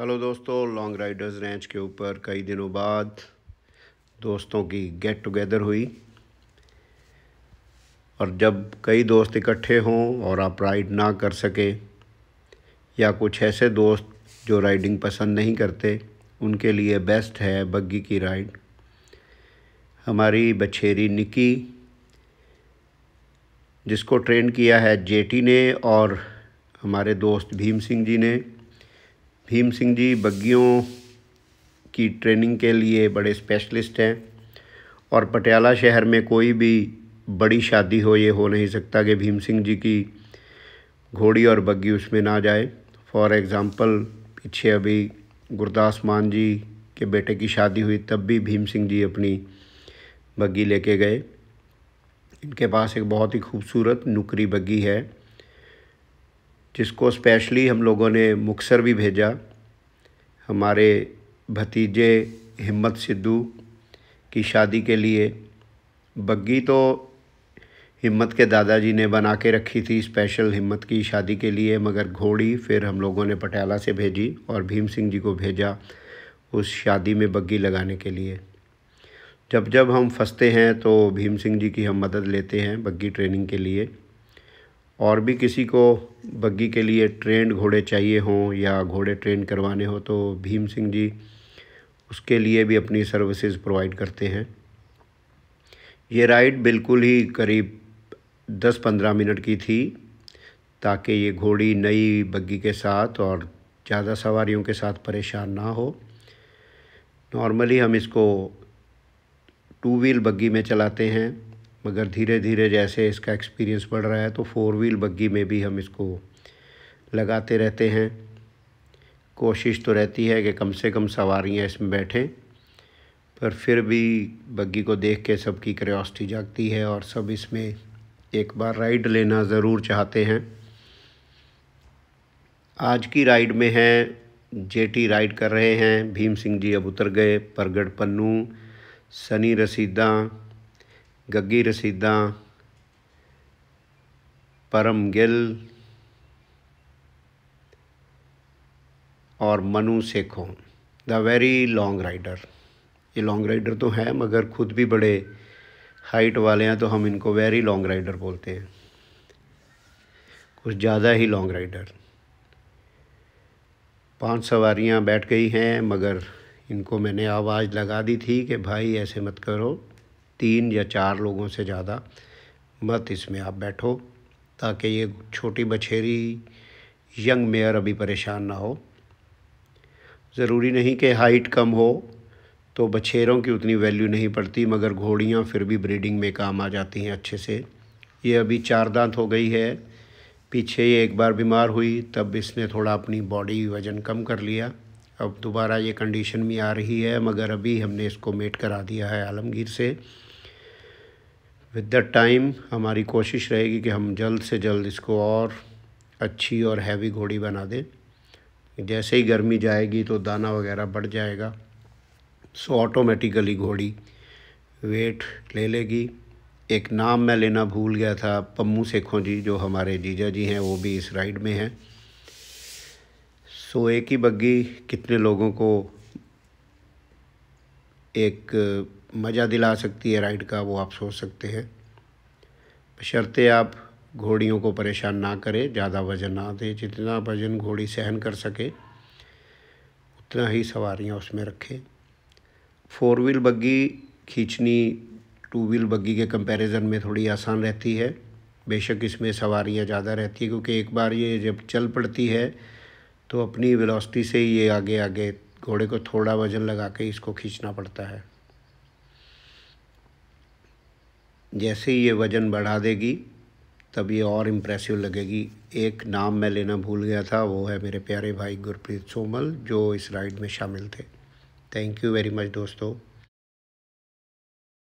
hello दोस्तों long Riders wrench के ऊपर कई दिनों बाद दोस्तों की गेट टुगेदर हुई और जब कई दोस्त इकट्ठे हों और आप राइड ना कर सकें या कुछ ऐसे दोस्त जो राइडिंग पसंद नहीं करते उनके लिए बेस्ट है बग्गी की राइड हमारी बछेरी निकी जिसको ट्रेन किया है जेटी ने और हमारे दोस्त भीम सिंह जी ने भीम सिंह जी बग्गियों की ट्रेनिंग के लिए बड़े स्पेशलिस्ट हैं और पटियाला शहर में कोई भी बड़ी शादी हो ये हो नहीं सकता कि भीम सिंह जी की घोड़ी और बग्गी उसमें ना जाए फॉर एग्ज़ाम्पल पीछे अभी गुरदास मान जी के बेटे की शादी हुई तब भी भीम सिंह जी अपनी बग्गी लेके गए इनके पास एक बहुत ही खूबसूरत नुकरी बग्गी है जिसको स्पेशली हम लोगों ने मुक्सर भी भेजा हमारे भतीजे हिम्मत सिद्धू की शादी के लिए बग्गी तो हिम्मत के दादाजी ने बना के रखी थी स्पेशल हिम्मत की शादी के लिए मगर घोड़ी फिर हम लोगों ने पटियाला से भेजी और भीम सिंह जी को भेजा उस शादी में बग्गी लगाने के लिए जब जब हम फंसते हैं तो भीम सिंह जी की हम मदद लेते हैं बग्गी ट्रेनिंग के लिए और भी किसी को बग्गी के लिए ट्रेंड घोड़े चाहिए हों या घोड़े ट्रेंड करवाने हो तो भीम सिंह जी उसके लिए भी अपनी सर्विसेज प्रोवाइड करते हैं ये राइड बिल्कुल ही करीब 10-15 मिनट की थी ताकि ये घोड़ी नई बग्गी के साथ और ज़्यादा सवारियों के साथ परेशान ना हो नॉर्मली हम इसको टू व्हील बग्गी में चलाते हैं मगर धीरे धीरे जैसे इसका एक्सपीरियंस बढ़ रहा है तो फोर व्हील बग्गी में भी हम इसको लगाते रहते हैं कोशिश तो रहती है कि कम से कम सवारियाँ इसमें बैठें पर फिर भी बग्गी को देख के सबकी क्रियासिटी जागती है और सब इसमें एक बार राइड लेना ज़रूर चाहते हैं आज की राइड में हैं जेटी राइड कर रहे हैं भीम सिंह जी अब उतर गए परगढ़ पन्नू सनी रसीदा गग्गी रसीदा परम गिल और Manu Sekhon the very long rider ये लॉन्ग राइडर तो हैं मगर खुद भी बड़े हाइट वाले हैं तो हम इनको वेरी लॉन्ग राइडर बोलते हैं कुछ ज़्यादा ही लॉन्ग राइडर पांच सवारियां बैठ गई हैं मगर इनको मैंने आवाज़ लगा दी थी कि भाई ऐसे मत करो तीन या चार लोगों से ज़्यादा मत इसमें आप बैठो ताकि ये छोटी बछेरी यंग मेयर अभी परेशान ना हो ज़रूरी नहीं कि हाइट कम हो तो बछेरों की उतनी वैल्यू नहीं पड़ती मगर घोड़ियाँ फिर भी ब्रीडिंग में काम आ जाती हैं अच्छे से ये अभी चार दांत हो गई है पीछे ये एक बार बीमार हुई तब इसने थोड़ा अपनी बॉडी वज़न कम कर लिया अब दोबारा ये कंडीशन में आ रही है मगर अभी हमने इसको मेट करा दिया है आलमगीर से विद द टाइम हमारी कोशिश रहेगी कि हम जल्द से जल्द इसको और अच्छी और हैवी घोड़ी बना दें जैसे ही गर्मी जाएगी तो दाना वगैरह बढ़ जाएगा सो ऑटोमेटिकली घोड़ी वेट ले लेगी एक नाम मैं लेना भूल गया था पम्मू सेखों जी जो हमारे जीजा जी हैं वो भी इस राइड में हैं सो एक ही बग्गी कितने लोगों को एक मज़ा दिला सकती है राइड का वो आप सोच सकते हैं बशर्ते आप घोड़ियों को परेशान ना करें ज़्यादा वज़न ना दें जितना वज़न घोड़ी सहन कर सके उतना ही सवारियाँ उसमें रखें फोर व्हील बग्गी खींचनी टू व्हील बग्गी के कंपैरिजन में थोड़ी आसान रहती है बेशक इसमें सवारियाँ ज़्यादा रहती है क्योंकि एक बार ये जब चल पड़ती है तो अपनी वेलोसिटी से ही ये आगे आगे घोड़े को थोड़ा वज़न लगा के इसको खींचना पड़ता है जैसे ही ये वज़न बढ़ा देगी तब ये और इम्प्रेसिव लगेगी एक नाम मैं लेना भूल गया था वो है मेरे प्यारे भाई गुरप्रीत सोमल जो इस राइड में शामिल थे थैंक यू वेरी मच दोस्तों